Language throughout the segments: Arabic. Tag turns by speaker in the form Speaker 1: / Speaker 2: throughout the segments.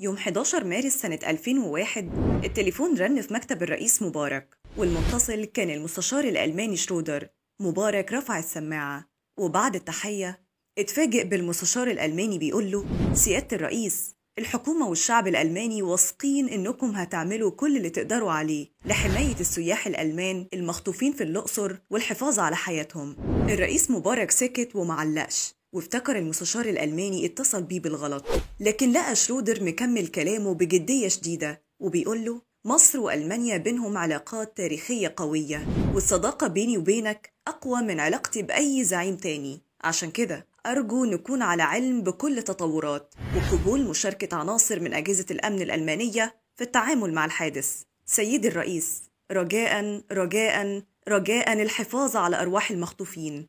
Speaker 1: يوم 11 مارس سنة 2001 التليفون رن في مكتب الرئيس مبارك والمتصل كان المستشار الألماني شرودر مبارك رفع السماعة وبعد التحية اتفاجئ بالمستشار الألماني بيقول له سيادة الرئيس الحكومة والشعب الألماني واثقين إنكم هتعملوا كل اللي تقدروا عليه لحماية السياح الألمان المخطوفين في الأقصر والحفاظ على حياتهم الرئيس مبارك سكت ومعلقش وافتكر المستشار الألماني اتصل بيه بالغلط لكن لقى شرودر مكمل كلامه بجدية شديدة وبيقول له مصر وألمانيا بينهم علاقات تاريخية قوية والصداقة بيني وبينك أقوى من علاقتي بأي زعيم تاني عشان كده أرجو نكون على علم بكل تطورات وقبول مشاركة عناصر من أجهزة الأمن الألمانية في التعامل مع الحادث سيدي الرئيس رجاء رجاء رجاء الحفاظ على أرواح المخطوفين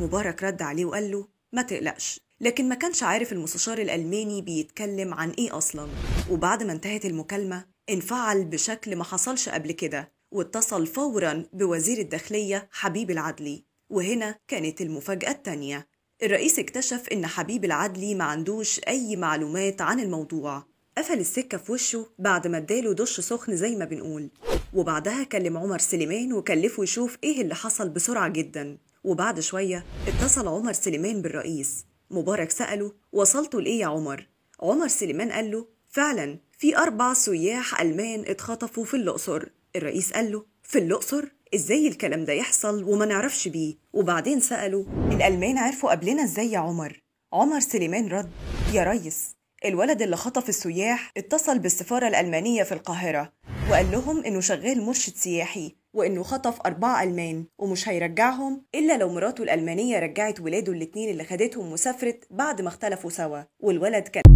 Speaker 1: مبارك رد عليه وقال له ما تقلقش لكن ما كانش عارف المستشار الألماني بيتكلم عن إيه أصلا وبعد ما انتهت المكالمة انفعل بشكل ما حصلش قبل كده واتصل فورا بوزير الداخلية حبيب العدلي وهنا كانت المفاجأة التانية الرئيس اكتشف إن حبيب العدلي ما عندوش أي معلومات عن الموضوع قفل السكة في وشه بعد ما اداله دش سخن زي ما بنقول وبعدها كلم عمر سليمان وكلفه يشوف إيه اللي حصل بسرعة جدا وبعد شوية اتصل عمر سليمان بالرئيس مبارك سأله وصلتوا لإيه يا عمر؟ عمر سليمان قال له فعلا في أربع سياح ألمان اتخطفوا في الأقصر الرئيس قال له في الأقصر؟ إزاي الكلام ده يحصل وما نعرفش بيه؟ وبعدين سأله الألمان عرفوا قبلنا إزاي يا عمر؟ عمر سليمان رد يا ريس الولد اللي خطف السياح اتصل بالسفارة الألمانية في القاهرة وقال لهم إنه شغال مرشد سياحي وإنه خطف أربعة ألمان ومش هيرجعهم إلا لو مراته الألمانية رجعت ولاده الاتنين اللي خدتهم وسافرت بعد ما اختلفوا سوا والولد كان